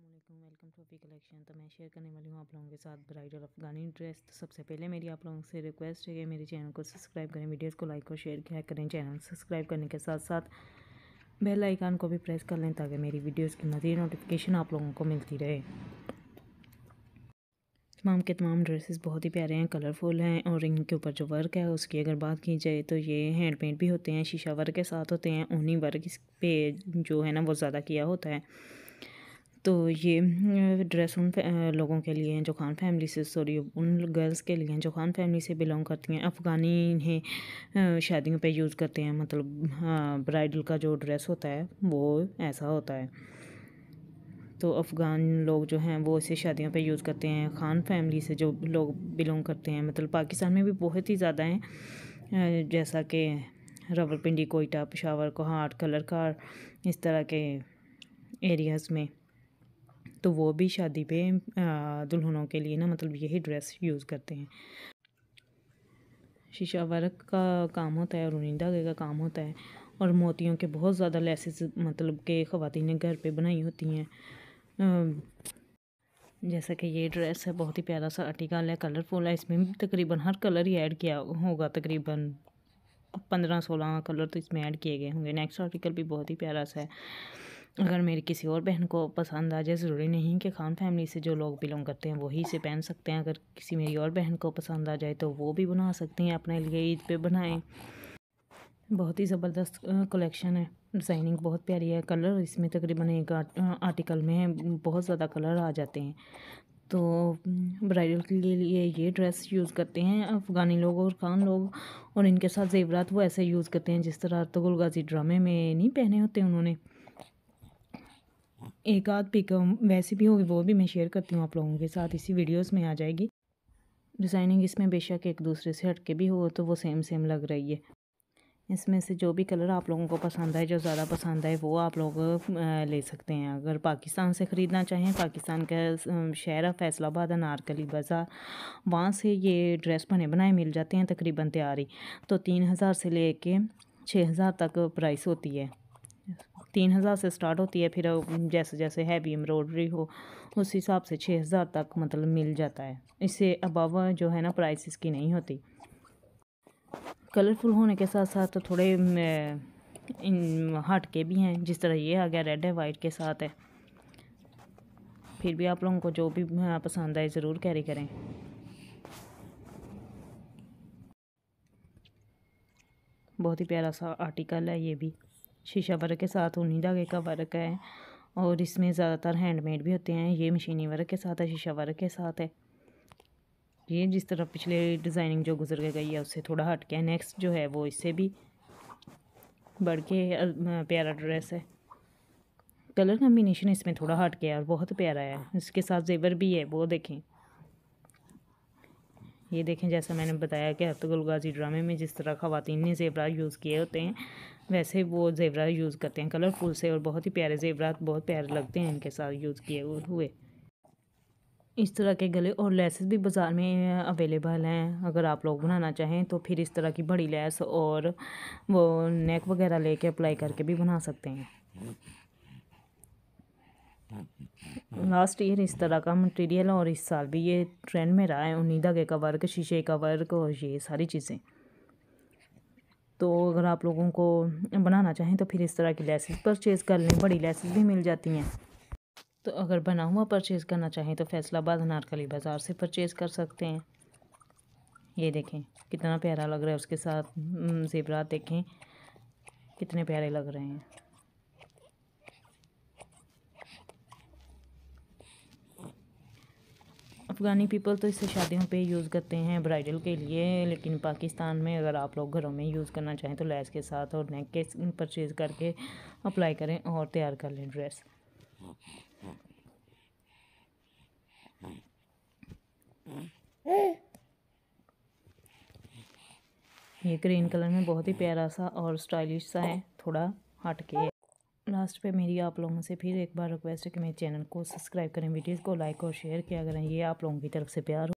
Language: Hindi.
अल्लाम वेलकम कलेक्शन तो मैं शेयर करने वाली हूँ आप लोगों के साथ ब्राइडल अफगानी ड्रेस तो सबसे पहले मेरी आप लोगों से रिक्वेस्ट है कि मेरे चैनल को सब्सक्राइब करें वीडियोस को लाइक और शेयर किया करें चैनल सब्सक्राइब करने के साथ साथ बेल आइकान को भी प्रेस कर लें ताकि मेरी वीडियोज़ की मज़ीद नोटिफिकेशन आप लोगों को मिलती रहे तमाम के तमाम ड्रेसेस बहुत ही प्यारे हैं कलरफुल हैं और इनके ऊपर जो वर्क है उसकी अगर बात की जाए तो ये हैंडमेड भी होते हैं शीशा वर्क के साथ होते हैं ऊनी वर्क इस पे जो है ना वो ज़्यादा किया होता है तो ये ड्रेस उन लोगों के लिए हैं जो खान फैमिली से सॉरी उन गर्ल्स के लिए हैं जो खान फैमिली से बिलोंग करती हैं अफ़गानी इन्हें शादियों पे यूज़ करते हैं मतलब ब्राइडल का जो ड्रेस होता है वो ऐसा होता है तो अफ़गान लोग जो हैं वो इसे शादियों पे यूज़ करते हैं खान फैमिली से जो लोग बिलोंग करते हैं मतलब पाकिस्तान में भी बहुत ही ज़्यादा हैं जैसा कि रावलपिंडी कोयटा पशावर कोहाट कलरकार इस तरह के एरियाज़ में तो वो भी शादी पे दुल्हनों के लिए ना मतलब यही ड्रेस यूज़ करते हैं शीशा वर्क का काम होता है और उन्हीं धागे का काम होता है और मोतियों के बहुत ज़्यादा लेसेस मतलब के खातिन ने घर पे बनाई होती हैं जैसा कि ये ड्रेस है बहुत ही प्यारा सा आर्टिकल है कलरफुल है इसमें तकरीबन हर कलर ही ऐड किया होगा तकरीबन पंद्रह सोलह कलर तो इसमें ऐड किए गए होंगे नेक्स्ट आर्टिकल भी बहुत ही प्यारा सा है अगर मेरी किसी और बहन को पसंद आ जाए ज़रूरी नहीं कि खान फैमिली से जो लोग बिलोंग करते हैं वही से पहन सकते हैं अगर किसी मेरी और बहन को पसंद आ जाए तो वो भी बना सकती हैं अपने लिए ईद पे बनाएं बहुत ही ज़बरदस्त कलेक्शन है डिज़ाइनिंग बहुत प्यारी है कलर इसमें तकरीबन एक आर्टिकल में बहुत ज़्यादा कलर आ जाते हैं तो ब्राइडल के लिए ये ड्रेस यूज़ करते हैं अफ़गानी लोग और खान लोग और इनके साथ जेवरात वो ऐसे यूज़ करते हैं जिस तरह अर्तगुल गाजी ड्रामे में नहीं पहने होते उन्होंने एक आध पिक वैसी भी होगी वो भी मैं शेयर करती हूँ आप लोगों के साथ इसी वीडियोस में आ जाएगी डिज़ाइनिंग इसमें बेशक एक दूसरे से हटके भी हो तो वो सेम सेम लग रही है इसमें से जो भी कलर आप लोगों को पसंद आए जो ज़्यादा पसंद आए वो आप लोग ले सकते हैं अगर पाकिस्तान से ख़रीदना चाहें पाकिस्तान का शहर है फैसलाबाद अनारकली बाज़ार वहाँ से ये ड्रेस बने बनाए मिल जाते हैं तकरीबन तैयारी तो तीन हज़ार से ले कर छः हज़ार तक प्राइस होती है तीन हज़ार से स्टार्ट होती है फिर जैसे जैसे हैवी एम्ब्रॉयडरी हो उस हिसाब से छः हज़ार तक मतलब मिल जाता है इससे अबव जो है ना प्राइस इसकी नहीं होती कलरफुल होने के साथ साथ तो थोड़े इन हट के भी हैं जिस तरह ये आ गया रेड है वाइट के साथ है फिर भी आप लोगों को जो भी पसंद आए ज़रूर कैरी करें बहुत ही प्यारा सा आर्टिकल है ये भी शीशा वर्क के साथ ऊनी धागे का वर्क है और इसमें ज़्यादातर हैंडमेड भी होते हैं ये मशीनी वर्क के साथ है शीशा वर्क के साथ है ये जिस तरह पिछले डिज़ाइनिंग जो गुजर के गई है उससे थोड़ा हट के नेक्स्ट जो है वो इससे भी बढ़ के प्यारा ड्रेस है कलर कम्बिनेशन इसमें थोड़ा हट गया और बहुत प्यारा है इसके साथ जेवर भी है वो देखें ये देखें जैसा मैंने बताया कि हफ्तगुल गाजी ड्रामे में जिस तरह खातन ने जेवरात यूज़ किए होते हैं वैसे वो जेवरा यूज़ करते हैं कलरफुल से और बहुत ही प्यारे जेवरात बहुत प्यारे लगते हैं इनके साथ यूज़ किए हुए इस तरह के गले और लेसेस भी बाज़ार में अवेलेबल हैं अगर आप लोग बनाना चाहें तो फिर इस तरह की बड़ी लेस और वो नेक वगैरह लेके अप्लाई करके भी बना सकते हैं लास्ट ईयर इस तरह का मटेरियल और इस साल भी ये ट्रेंड में रहा है उनीदा के का वर्क शीशे का वर्क और ये सारी चीज़ें तो अगर आप लोगों को बनाना चाहें तो फिर इस तरह की लेसेस परचेज़ कर लें बड़ी लेसेस भी मिल जाती हैं तो अगर बना हुआ परचेज़ करना चाहें तो फैसलाबाद अनारकली बाज़ार से परचेज़ कर सकते हैं ये देखें कितना प्यारा लग रहा है उसके साथ हम्म, जेबरात देखें कितने प्यारे लग रहे हैं अफ़गानी पीपल तो इसे शादियों पे यूज़ करते हैं ब्राइडल के लिए लेकिन पाकिस्तान में अगर आप लोग घरों में यूज़ करना चाहें तो लैस के साथ और नेक के परचेज़ करके अप्लाई करें और तैयार कर लें ड्रेस ये ग्रीन कलर में बहुत ही प्यारा सा और स्टाइलिश सा है थोड़ा हट के लास्ट पे मेरी आप लोगों से फिर एक बार रिक्वेस्ट है कि मेरे चैनल को सब्सक्राइब करें वीडियोस को लाइक और शेयर किया करें ये आप लोगों की तरफ से प्यार